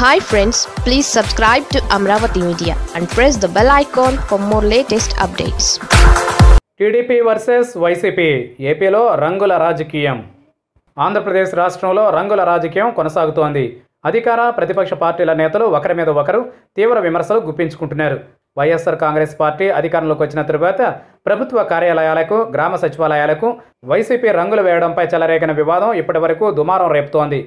hi friends please subscribe to Amaravati media and press the bell icon for more latest updates TDP versus YCP ఏపీలో రంగుల రాజకీయం ఆంధ్రప్రదేశ్ రాష్ట్రంలో రంగుల రాజకీయం కొనసాగుతోంది అధికార ప్రతిపక్ష పార్టీల నేతలు ఒకరి మీద ఒకరు తీవ్ర విమర్శలు గుప్పించుకుంటున్నారు వైఎస్ఆర్ కాంగ్రెస్ పార్టీ అధికారంలోకి వచ్చిన తరువాత ప్రభుత్వ కార్యాలయాలకు గ్రామ సచివాలయాలకు వైసీపీ రంగులు వేయడంపై చెలరేగిన వివాదం ఇప్పటివరకు దుమారం రేపుతోంది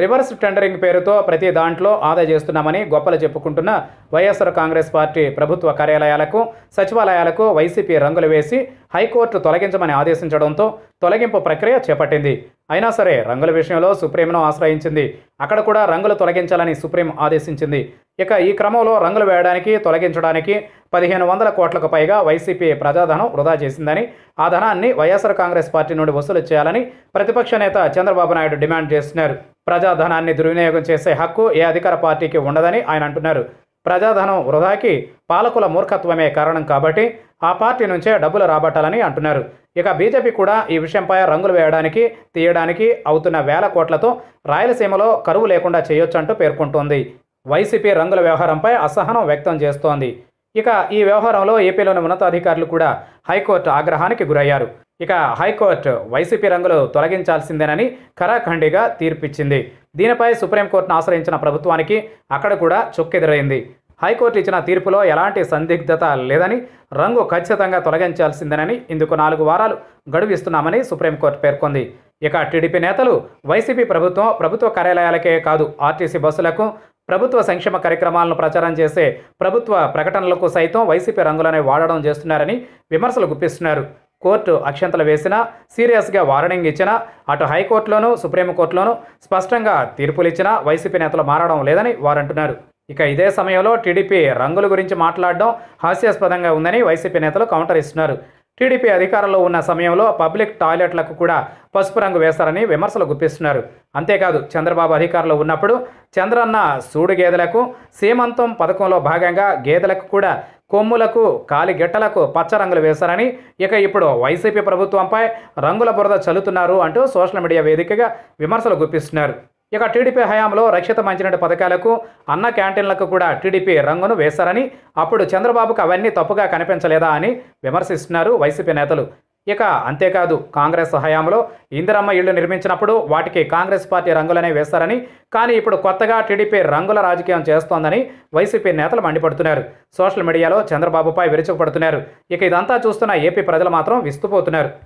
రివర్స్ టెండరింగ్ పేరుతో ప్రతి దాంట్లో ఆదా చేస్తున్నామని గొప్పలు చెప్పుకుంటున్న వైఎస్ఆర్ కాంగ్రెస్ పార్టీ ప్రభుత్వ కార్యాలయాలకు సచివాలయాలకు వైసీపీ రంగులు వేసి హైకోర్టు తొలగించమని ఆదేశించడంతో తొలగింపు ప్రక్రియ చేపట్టింది అయినా సరే రంగుల విషయంలో సుప్రీంను ఆశ్రయించింది అక్కడ కూడా రంగులు తొలగించాలని సుప్రీం ఆదేశించింది ఇక ఈ క్రమంలో రంగులు వేయడానికి తొలగించడానికి పదిహేను వందల కోట్లకు పైగా వైసీపీ ప్రజాధనం వృధా చేసిందని ఆ ధనాన్ని వైఎస్ఆర్ కాంగ్రెస్ పార్టీ నుండి వసూలు చేయాలని ప్రతిపక్ష నేత చంద్రబాబు నాయుడు డిమాండ్ చేస్తున్నారు ప్రజాధనాన్ని దుర్వినియోగం చేసే హక్కు ఏ అధికార పార్టీకి ఉండదని ఆయన అంటున్నారు ప్రజాధనం వృధాకి పాలకుల మూర్ఖత్వమే కారణం కాబట్టి ఆ పార్టీ నుంచే డబ్బులు రాబట్టాలని అంటున్నారు ఇక బీజేపీ కూడా ఈ విషయంపై రంగులు వేయడానికి తీయడానికి అవుతున్న వేల కోట్లతో రాయలసీమలో కరువు లేకుండా చేయొచ్చంటూ పేర్కొంటోంది వైసీపీ రంగుల వ్యవహారంపై అసహనం వ్యక్తం చేస్తోంది ఇక ఈ వ్యవహారంలో ఏపీలోని ఉన్నతాధికారులు కూడా హైకోర్టు ఆగ్రహానికి గురయ్యారు ఇక హైకోర్టు వైసీపీ రంగులు తొలగించాల్సిందేనని ఖరాఖండిగా తీర్పిచ్చింది దీనిపై సుప్రీంకోర్టును ఆశ్రయించిన ప్రభుత్వానికి అక్కడ కూడా చొక్కెదురైంది హైకోర్టు ఇచ్చిన తీర్పులో ఎలాంటి సందిగ్ధత లేదని రంగు ఖచ్చితంగా తొలగించాల్సిందేనని ఇందుకు నాలుగు వారాలు గడువిస్తున్నామని సుప్రీంకోర్టు పేర్కొంది ఇక టీడీపీ నేతలు వైసీపీ ప్రభుత్వం ప్రభుత్వ కార్యాలయాలకే కాదు ఆర్టీసీ బస్సులకు ప్రభుత్వ సంక్షేమ కార్యక్రమాలను ప్రచారం చేసే ప్రభుత్వ ప్రకటనలకు సైతం వైసీపీ రంగులనే వాడడం చేస్తున్నారని విమర్శలు గుప్పిస్తున్నారు కోర్టు అక్షంతలు వేసినా సీరియస్గా వార్నింగ్ ఇచ్చినా అటు హైకోర్టులోనూ సుప్రీంకోర్టులోనూ స్పష్టంగా తీర్పులిచ్చినా వైసీపీ నేతలు మారడం లేదని వారంటున్నారు ఇక ఇదే సమయంలో టీడీపీ రంగుల గురించి మాట్లాడడం హాస్యాస్పదంగా ఉందని వైసీపీ నేతలు కౌంటర్ ఇస్తున్నారు టీడీపీ అధికారంలో ఉన్న సమయంలో పబ్లిక్ టాయిలెట్లకు కూడా పసుపు రంగు వేస్తారని విమర్శలు గుప్పిస్తున్నారు అంతేకాదు చంద్రబాబు అధికారంలో ఉన్నప్పుడు చంద్రన్న సూడు గేదెలకు సీమంతం పథకంలో భాగంగా గేదెలకు కూడా కొమ్ములకు కాలిగిట్టలకు పచ్చ రంగులు వేశారని ఇక ఇప్పుడు వైసీపీ ప్రభుత్వంపై రంగుల బురద చల్లుతున్నారు అంటూ సోషల్ మీడియా వేదికగా విమర్శలు గుప్పిస్తున్నారు ఇక టీడీపీ హయాంలో రక్షిత మంచినీటి పథకాలకు అన్న క్యాంటీన్లకు కూడా టీడీపీ రంగును వేశారని అప్పుడు చంద్రబాబుకు అవన్నీ తప్పుగా కనిపించలేదా అని విమర్శిస్తున్నారు వైసీపీ నేతలు ఇక అంతేకాదు కాంగ్రెస్ హయాంలో ఇందిరమ్మ ఇళ్లు నిర్మించినప్పుడు వాటికి కాంగ్రెస్ పార్టీ రంగులనే వేస్తారని కానీ ఇప్పుడు కొత్తగా టీడీపీ రంగుల రాజకీయం చేస్తోందని వైసీపీ నేతలు మండిపడుతున్నారు సోషల్ మీడియాలో చంద్రబాబుపై విరుచుకుపడుతున్నారు ఇక ఇదంతా చూస్తున్న ఏపీ ప్రజలు మాత్రం విస్తుపోతున్నారు